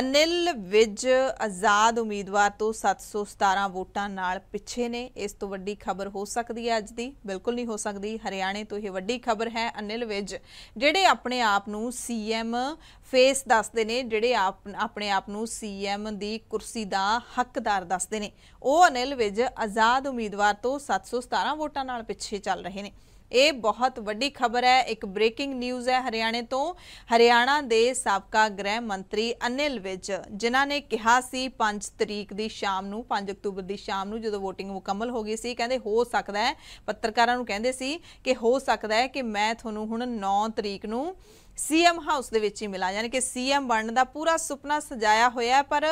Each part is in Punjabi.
ਅਨਿਲ ਵਿਜ ਆਜ਼ਾਦ ਉਮੀਦਵਾਰ ਤੋਂ 717 ਵੋਟਾਂ ਨਾਲ ਪਿੱਛੇ ਨੇ ਇਸ ਤੋਂ ਵੱਡੀ ਖਬਰ ਹੋ ਸਕਦੀ ਹੈ ਅੱਜ ਦੀ ਬਿਲਕੁਲ ਨਹੀਂ ਹੋ ਸਕਦੀ ਹਰਿਆਣੇ ਤੋਂ ਇਹ ਵੱਡੀ ਖਬਰ ਹੈ ਅਨਿਲ ਵਿਜ ਜਿਹੜੇ ਆਪਣੇ ਆਪ ਨੂੰ ਸੀਐਮ ਫੇਸ ਦੱਸਦੇ ਨੇ ਜਿਹੜੇ ਆਪਣੇ ਆਪ ਨੂੰ ਸੀਐਮ ਦੀ ਕੁਰਸੀ ਦਾ ਹੱਕਦਾਰ ਦੱਸਦੇ ਨੇ ਉਹ ਅਨਿਲ ਵਿਜ ਆਜ਼ਾਦ ਉਮੀਦਵਾਰ ਤੋਂ 717 ਵੋਟਾਂ ਨਾਲ ਪਿੱਛੇ ਚੱਲ ਰਹੇ ਨੇ ਇਹ ਬਹੁਤ ਵੱਡੀ ਖਬਰ ਹੈ ਇੱਕ ਬ੍ਰੇਕਿੰਗ ਨਿਊਜ਼ ਹੈ ਹਰਿਆਣੇ ਤੋਂ ਹਰਿਆਣਾ ਦੇ ਸਾਬਕਾ ਗ੍ਰਹਿ ਮੰਤਰੀ ਅਨਿਲ ਵਿਜ ਜਿਨ੍ਹਾਂ ਨੇ ਕਿਹਾ ਸੀ 5 ਤਰੀਕ ਦੀ ਸ਼ਾਮ ਨੂੰ 5 ਅਕਤੂਬਰ ਦੀ ਸ਼ਾਮ ਨੂੰ ਜਦੋਂ VOTING ਮੁਕੰਮਲ ਹੋ ਗਈ ਸੀ ਕਹਿੰਦੇ ਹੋ ਸਕਦਾ ਹੈ ਪੱਤਰਕਾਰਾਂ ਨੂੰ ਕਹਿੰਦੇ ਸੀ ਕਿ ਹੋ ਸਕਦਾ ਹੈ ਕਿ ਮੈਂ ਤੁਹਾਨੂੰ ਹੁਣ 9 ਤਰੀਕ ਨੂੰ ਸੀਐਮ ਹਾਊਸ ਦੇ ਵਿੱਚ ਹੀ ਮਿਲਾ ਯਾਨੀ ਕਿ ਸੀਐਮ ਬਣਨ ਦਾ ਪੂਰਾ ਸੁਪਨਾ ਸਜਾਇਆ ਹੋਇਆ ਪਰ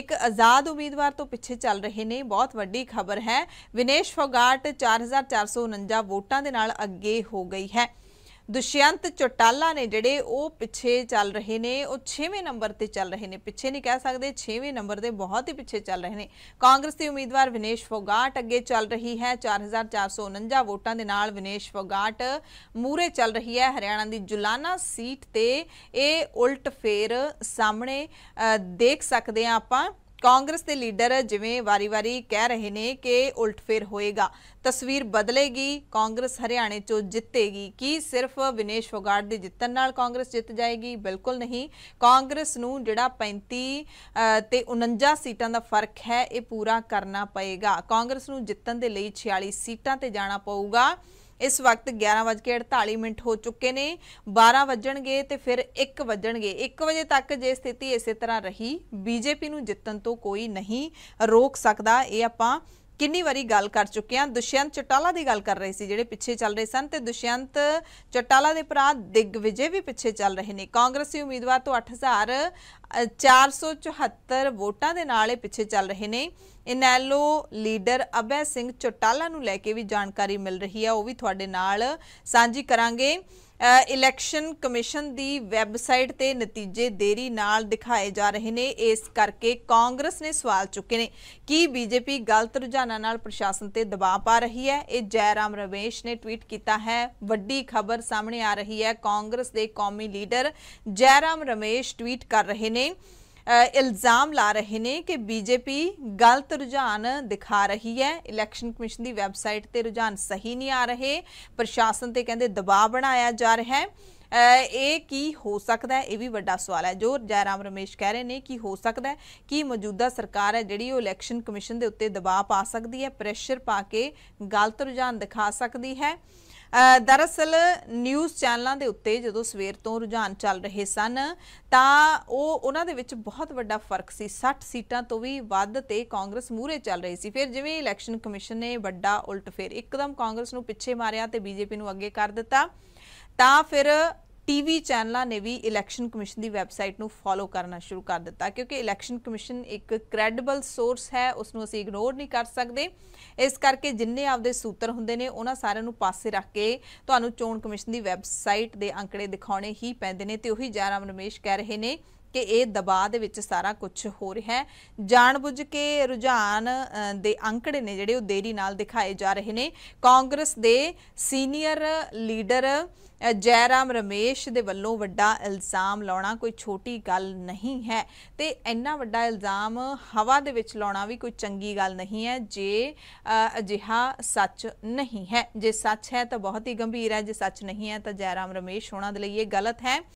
ਇੱਕ ਆਜ਼ਾਦ ਉਮੀਦਵਾਰ ਤੋਂ ਪਿੱਛੇ ਚੱਲ ਰਹੇ ਨੇ ਬਹੁਤ ਵੱਡੀ ਖਬਰ ਹੈ ਵਿਨੇਸ਼ ਫੋਗਾਟ 4449 ਵੋਟਾਂ ਦੇ ਨਾਲ ਅੱਗੇ ਹੋ ਗਈ ਹੈ ਦੁਸ਼ਯੰਤ ਚੋਟਾਲਾ ਨੇ ਜਿਹੜੇ ਉਹ ਪਿੱਛੇ ਚੱਲ ਰਹੇ ਨੇ ਉਹ 6ਵੇਂ ਨੰਬਰ ਤੇ ਚੱਲ ਰਹੇ ਨੇ ਪਿੱਛੇ ਨਹੀਂ ਕਹਿ ਸਕਦੇ 6ਵੇਂ ਨੰਬਰ ਦੇ ਬਹੁਤ ਹੀ ਪਿੱਛੇ ਚੱਲ ਰਹੇ ਨੇ ਕਾਂਗਰਸ ਦੇ ਉਮੀਦਵਾਰ ਵਿਨੇਸ਼ ਫੋਗਾਟ ਅੱਗੇ ਚੱਲ ਰਹੀ ਹੈ 4449 ਵੋਟਾਂ ਦੇ ਨਾਲ ਵਿਨੇਸ਼ ਫੋਗਾਟ ਮੂਰੇ ਚੱਲ ਰਹੀ ਹੈ ਹਰਿਆਣਾ ਦੀ ਜੁਲਾਨਾ ਸੀਟ ਤੇ ਇਹ ਉਲਟ ਫੇਰ ਸਾਹਮਣੇ ਦੇਖ ਸਕਦੇ ਆ ਆਪਾਂ ਕਾਂਗਰਸ ਦੇ ਲੀਡਰ ਜਿਵੇਂ ਵਾਰੀ-ਵਾਰੀ ਕਹਿ ਰਹੇ ਨੇ ਕਿ ਉਲਟਫੇਰ ਹੋਏਗਾ ਤਸਵੀਰ ਬਦਲੇਗੀ ਕਾਂਗਰਸ ਹਰਿਆਣੇ 'ਚੋਂ ਜਿੱਤੇਗੀ ਕੀ ਸਿਰਫ ਵਿਨੇਸ਼ ਫੋਗਾਟ ਦੇ ਜਿੱਤਣ ਨਾਲ ਕਾਂਗਰਸ ਜਿੱਤ ਜਾਏਗੀ ਬਿਲਕੁਲ ਨਹੀਂ ਕਾਂਗਰਸ ਨੂੰ ਜਿਹੜਾ 35 ਤੇ 49 ਸੀਟਾਂ ਦਾ ਫਰਕ ਹੈ ਇਹ ਪੂਰਾ ਕਰਨਾ ਪਏਗਾ ਕਾਂਗਰਸ ਨੂੰ ਜਿੱਤਣ ਦੇ ਲਈ 46 ਸੀਟਾਂ ਤੇ ਜਾਣਾ ਪਊਗਾ ਇਸ ਵਕਤ 11:48 ਮਿੰਟ ਹੋ ਚੁੱਕੇ ਨੇ 12 ਵਜਣਗੇ ਤੇ ਫਿਰ 1 ਵਜਣਗੇ 1 ਵਜੇ ਤੱਕ ਜੇ ਸਥਿਤੀ ਇਸੇ ਤਰ੍ਹਾਂ ਰਹੀ ਬੀਜੇਪੀ ਨੂੰ ਜਿੱਤਣ ਤੋਂ ਕੋਈ ਨਹੀਂ ਰੋਕ ਸਕਦਾ ਇਹ ਆਪਾਂ ਕਿੰਨੀ ਵਾਰੀ ਗੱਲ ਕਰ ਚੁੱਕੇ ਹਾਂ ਦੁਸ਼ਯੰਤ ਚਟਾਲਾ ਦੀ ਗੱਲ ਕਰ ਰਹੇ ਸੀ ਜਿਹੜੇ ਪਿੱਛੇ ਚੱਲ ਰਹੇ ਸਨ ਤੇ ਦੁਸ਼ਯੰਤ ਚਟਾਲਾ ਦੇ ਭਰਾ ਦਿਗ ਵਿਜੇ ਵੀ ਪਿੱਛੇ ਚੱਲ ਰਹੇ ਨੇ ਕਾਂਗਰਸੀ ਉਮੀਦਵਾਰ ਤੋਂ 8474 ਵੋਟਾਂ ਦੇ ਨਾਲ ਇਹ ਪਿੱਛੇ ਚੱਲ ਰਹੇ ਨੇ ਇਨੈਲੋ ਲੀਡਰ ਅਬੈ ਸਿੰਘ ਚੋਟਾਲਾ ਨੂੰ ਲੈ ਕੇ ਵੀ ਜਾਣਕਾਰੀ ਮਿਲ ਰਹੀ ਹੈ ਉਹ ਵੀ ਤੁਹਾਡੇ ਨਾਲ ਸਾਂਝੀ ਕਰਾਂਗੇ ਇਲੈਕਸ਼ਨ ਕਮਿਸ਼ਨ ਦੀ ਵੈਬਸਾਈਟ ਤੇ ਨਤੀਜੇ ਦੇਰੀ ਨਾਲ ਦਿਖਾਏ ਜਾ ਰਹੇ ਨੇ ਇਸ ਕਰਕੇ ਕਾਂਗਰਸ ਨੇ ਸਵਾਲ ਚੁੱਕੇ ਨੇ ਕਿ ਬੀਜੇਪੀ ਗਲਤ ਰੁਝਾਨਾਂ ਨਾਲ ਪ੍ਰਸ਼ਾਸਨ ਤੇ ਦਬਾਅ ਪਾ ਰਹੀ ਹੈ ਇਹ ਜੈਰਾਮ ਰਵੇਸ਼ ਨੇ ਟਵੀਟ ਕੀਤਾ ਹੈ ਵੱਡੀ ਖਬਰ ਸਾਹਮਣੇ ਆ ਰਹੀ ਹੈ ਕਾਂਗਰਸ ਦੇ ਕੌਮੀ ਲੀਡਰ ਜੈਰਾਮ ਰਮੇਸ਼ ਟਵੀਟ ਕਰ ਰਹੇ ਨੇ ਇਲਜ਼ਾਮ ਲਾ ਰਹੇ ਨੇ ਕਿ ਬੀਜੇਪੀ ਗਲਤ ਰੁਝਾਨ ਦਿਖਾ ਰਹੀ ਹੈ ਇਲੈਕਸ਼ਨ ਕਮਿਸ਼ਨ ਦੀ ਵੈਬਸਾਈਟ ਤੇ ਰੁਝਾਨ ਸਹੀ ਨਹੀਂ ਆ ਰਹੇ ਪ੍ਰਸ਼ਾਸਨ ਤੇ ਕਹਿੰਦੇ ਦਬਾਅ ਬਣਾਇਆ ਜਾ ਰਿਹਾ ਹੈ ਇਹ ਕੀ ਹੋ ਸਕਦਾ ਹੈ ਇਹ ਵੀ ਵੱਡਾ ਸਵਾਲ ਹੈ ਜੋ ਜੈਰਾਮ ਰਮੇਸ਼ ਕਹਿ ਰਹੇ ਨੇ ਕਿ ਹੋ ਸਕਦਾ ਹੈ ਕਿ ਮੌਜੂਦਾ ਸਰਕਾਰ ਹੈ ਜਿਹੜੀ ਉਹ ਇਲੈਕਸ਼ਨ ਕਮਿਸ਼ਨ ਦੇ ਉੱਤੇ ਦਬਾਅ ਪਾ ਸਕਦੀ ਹੈ ਪ੍ਰੈਸ਼ਰ ਪਾ ਕੇ ਗਲਤ ਰੁਝਾਨ ਦਿਖਾ ਸਕਦੀ ਹੈ ਦਰਅਸਲ ਨਿਊਜ਼ ਚੈਨਲਾਂ ਦੇ ਉੱਤੇ ਜਦੋਂ ਸਵੇਰ ਤੋਂ ਰੁਝਾਨ ਚੱਲ ਰਹੇ ਸਨ ਤਾਂ ਉਹ ਉਹਨਾਂ ਦੇ ਵਿੱਚ ਬਹੁਤ ਵੱਡਾ ਫਰਕ ਸੀ 60 ਸੀਟਾਂ ਤੋਂ ਵੀ ਵੱਧ ਤੇ ਕਾਂਗਰਸ ਮੂਰੇ ਚੱਲ ਰਹੀ ਸੀ ਫਿਰ ਜਿਵੇਂ ਇਲੈਕਸ਼ਨ ਕਮਿਸ਼ਨ ਨੇ ਵੱਡਾ ਉਲਟ ਫੇਰ ਇੱਕਦਮ ਕਾਂਗਰਸ ਨੂੰ ਪਿੱਛੇ ਮਾਰਿਆ ਤੇ ਬੀਜੇਪੀ ਨੂੰ ਅੱਗੇ ਕਰ ਦਿੱਤਾ ਤਾਂ ਫਿਰ ਟੀਵੀ ਚੈਨਲਾਂ ਨੇ ਵੀ ਇਲੈਕਸ਼ਨ ਕਮਿਸ਼ਨ ਦੀ ਵੈਬਸਾਈਟ ਨੂੰ ਫੋਲੋ ਕਰਨਾ ਸ਼ੁਰੂ ਕਰ ਦਿੱਤਾ ਕਿਉਂਕਿ ਇਲੈਕਸ਼ਨ ਕਮਿਸ਼ਨ ਇੱਕ ਕ੍ਰੈਡੀਬਲ ਸੋਰਸ ਹੈ ਉਸ ਨੂੰ ਅਸੀਂ ਇਗਨੋਰ ਨਹੀਂ ਕਰ ਸਕਦੇ ਇਸ ਕਰਕੇ ਜਿੰਨੇ ਆਪਦੇ ਸੂਤਰ ਹੁੰਦੇ ਨੇ ਉਹਨਾਂ ਸਾਰਿਆਂ ਨੂੰ ਪਾਸੇ ਰੱਖ ਕੇ ਤੁਹਾਨੂੰ ਚੋਣ ਕਮਿਸ਼ਨ ਦੀ ਵੈਬਸਾਈਟ ਦੇ ਅੰਕੜੇ ਦਿਖਾਉਣੇ ਹੀ ਪੈਂਦੇ ਨੇ ਤੇ ਉਹੀ ਜੈਰਾਮ ਰਮੇਸ਼ ਕਹਿ ਰਹੇ ਨੇ ਕਿ ਇਹ ਦਬਾਅ ਦੇ ਵਿੱਚ ਸਾਰਾ ਕੁਝ ਹੋ ਰਿਹਾ ਹੈ ਜਾਣਬੁੱਝ ਕੇ ਰੁਝਾਨ ਦੇ ਅੰਕੜੇ ਨੇ ਜਿਹੜੇ ਉਹ ਦੇਰੀ ਨਾਲ ਦਿਖਾਏ ਜਾ ਰਹੇ ਨੇ ਕਾਂਗਰਸ ਦੇ ਸੀਨੀਅਰ ਲੀਡਰ ਜੈਰਾਮ ਰਮੇਸ਼ ਦੇ ਵੱਲੋਂ ਵੱਡਾ ਇਲਜ਼ਾਮ ਲਾਉਣਾ ਕੋਈ ਛੋਟੀ ਗੱਲ ਨਹੀਂ ਹੈ ਤੇ ਇੰਨਾ ਵੱਡਾ ਇਲਜ਼ਾਮ ਹਵਾ ਦੇ ਵਿੱਚ ਲਾਉਣਾ ਵੀ ਕੋਈ ਚੰਗੀ ਗੱਲ ਨਹੀਂ ਹੈ ਜੇ ਅਜਿਹਾ ਸੱਚ ਨਹੀਂ ਹੈ ਜੇ ਸੱਚ ਹੈ ਤਾਂ ਬਹੁਤ ਹੀ ਗੰਭੀਰ ਹੈ ਜੇ ਸੱਚ ਨਹੀਂ ਹੈ ਤਾਂ ਜੈਰਾਮ ਰਮੇਸ਼ ਹੋਣਾ ਦੇ ਲਈ ਇਹ ਗਲਤ ਹੈ